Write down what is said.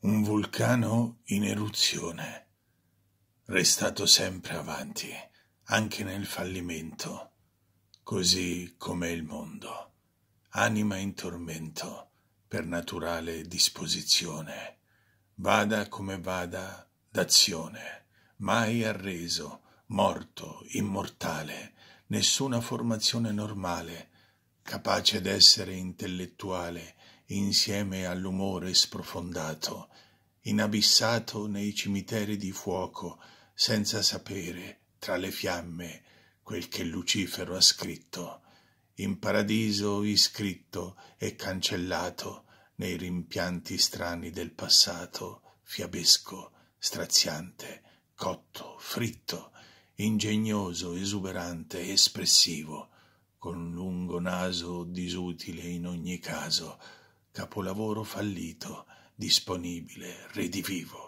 un vulcano in eruzione, restato sempre avanti, anche nel fallimento, così come il mondo, anima in tormento, per naturale disposizione, vada come vada d'azione, mai arreso, morto, immortale, nessuna formazione normale, capace d'essere intellettuale insieme all'umore sprofondato, inabissato nei cimiteri di fuoco, senza sapere, tra le fiamme, quel che Lucifero ha scritto, in paradiso iscritto e cancellato nei rimpianti strani del passato, fiabesco, straziante, cotto, fritto, ingegnoso, esuberante, espressivo, con un lungo naso disutile in ogni caso, capolavoro fallito, disponibile, redivivo.